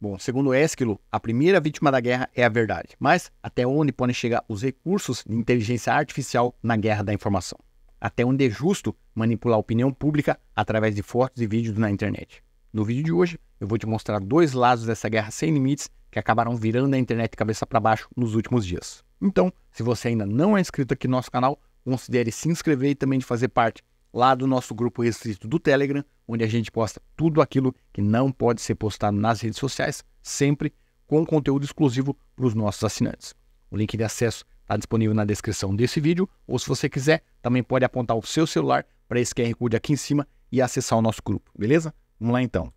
Bom, segundo Esquilo, a primeira vítima da guerra é a verdade. Mas até onde podem chegar os recursos de inteligência artificial na guerra da informação? Até onde é justo manipular a opinião pública através de fotos e vídeos na internet? No vídeo de hoje, eu vou te mostrar dois lados dessa guerra sem limites que acabaram virando a internet cabeça para baixo nos últimos dias. Então, se você ainda não é inscrito aqui no nosso canal, considere se inscrever e também de fazer parte lá do nosso grupo restrito do Telegram, onde a gente posta tudo aquilo que não pode ser postado nas redes sociais, sempre com conteúdo exclusivo para os nossos assinantes. O link de acesso está disponível na descrição desse vídeo, ou se você quiser, também pode apontar o seu celular para esse QR Code aqui em cima e acessar o nosso grupo, beleza? Vamos lá então.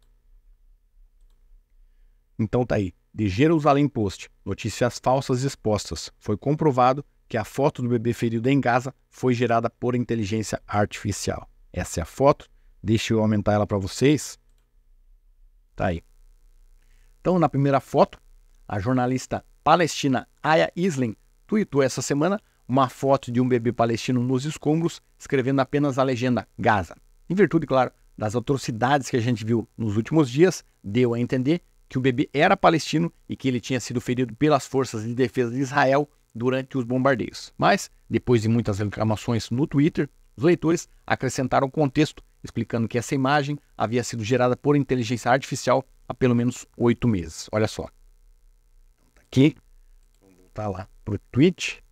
Então tá aí, de Jerusalém Post, notícias falsas expostas. Foi comprovado que a foto do bebê ferido em Gaza foi gerada por inteligência artificial. Essa é a foto. Deixa eu aumentar ela para vocês. Tá aí. Então, na primeira foto, a jornalista palestina Aya Islin tweetou essa semana uma foto de um bebê palestino nos escombros, escrevendo apenas a legenda Gaza. Em virtude, claro, das atrocidades que a gente viu nos últimos dias, deu a entender que o bebê era palestino e que ele tinha sido ferido pelas forças de defesa de Israel durante os bombardeios. Mas, depois de muitas reclamações no Twitter, os leitores acrescentaram contexto, explicando que essa imagem havia sido gerada por inteligência artificial há pelo menos oito meses. Olha só. Aqui. tá voltar lá para o tweet.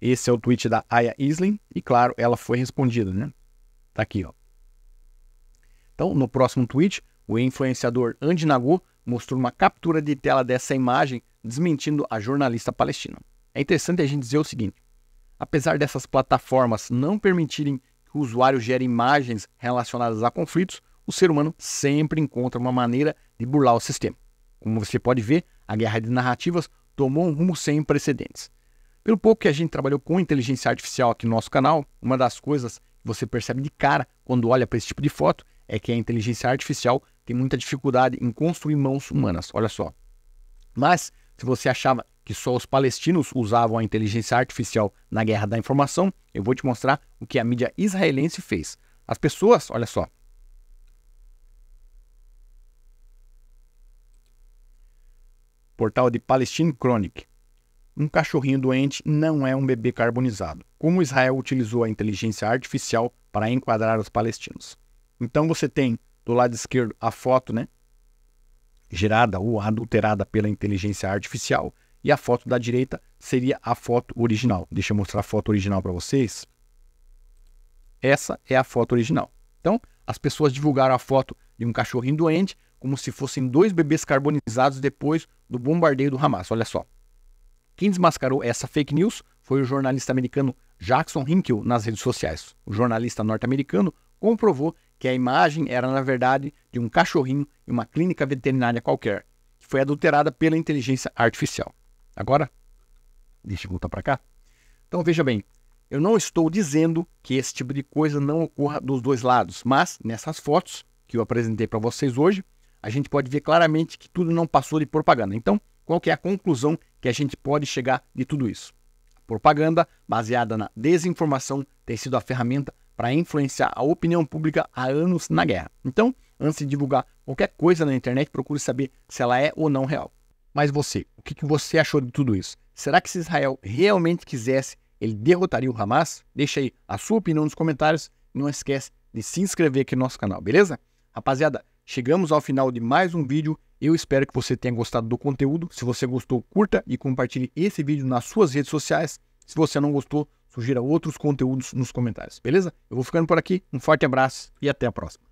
Esse é o tweet da Aya Isling e, claro, ela foi respondida, né? Tá aqui, ó. Então, no próximo tweet, o influenciador Andy Nagô mostrou uma captura de tela dessa imagem desmentindo a jornalista palestina. É interessante a gente dizer o seguinte: apesar dessas plataformas não permitirem que o usuário gere imagens relacionadas a conflitos, o ser humano sempre encontra uma maneira de burlar o sistema. Como você pode ver, a guerra de narrativas tomou um rumo sem precedentes. Pelo pouco que a gente trabalhou com inteligência artificial aqui no nosso canal, uma das coisas que você percebe de cara quando olha para esse tipo de foto é que é a inteligência artificial tem muita dificuldade em construir mãos humanas. Olha só. Mas se você achava que só os palestinos usavam a inteligência artificial na guerra da informação, eu vou te mostrar o que a mídia israelense fez. As pessoas, olha só. Portal de Palestine Chronic. Um cachorrinho doente não é um bebê carbonizado. Como Israel utilizou a inteligência artificial para enquadrar os palestinos. Então você tem do lado esquerdo a foto, né, gerada ou adulterada pela inteligência artificial, e a foto da direita seria a foto original. Deixa eu mostrar a foto original para vocês. Essa é a foto original. Então, as pessoas divulgaram a foto de um cachorrinho doente como se fossem dois bebês carbonizados depois do bombardeio do Hamas. Olha só. Quem desmascarou essa fake news foi o jornalista americano Jackson Hinkle nas redes sociais. O jornalista norte-americano comprovou que a imagem era, na verdade, de um cachorrinho em uma clínica veterinária qualquer, que foi adulterada pela inteligência artificial. Agora, deixa eu voltar para cá. Então, veja bem, eu não estou dizendo que esse tipo de coisa não ocorra dos dois lados, mas nessas fotos que eu apresentei para vocês hoje, a gente pode ver claramente que tudo não passou de propaganda. Então, qual é a conclusão que a gente pode chegar de tudo isso? propaganda baseada na desinformação tem sido a ferramenta para influenciar a opinião pública há anos na guerra. Então, antes de divulgar qualquer coisa na internet, procure saber se ela é ou não real. Mas você, o que você achou de tudo isso? Será que se Israel realmente quisesse, ele derrotaria o Hamas? Deixa aí a sua opinião nos comentários e não esquece de se inscrever aqui no nosso canal, beleza? Rapaziada, chegamos ao final de mais um vídeo. Eu espero que você tenha gostado do conteúdo. Se você gostou, curta e compartilhe esse vídeo nas suas redes sociais. Se você não gostou, sugira outros conteúdos nos comentários, beleza? Eu vou ficando por aqui, um forte abraço e até a próxima.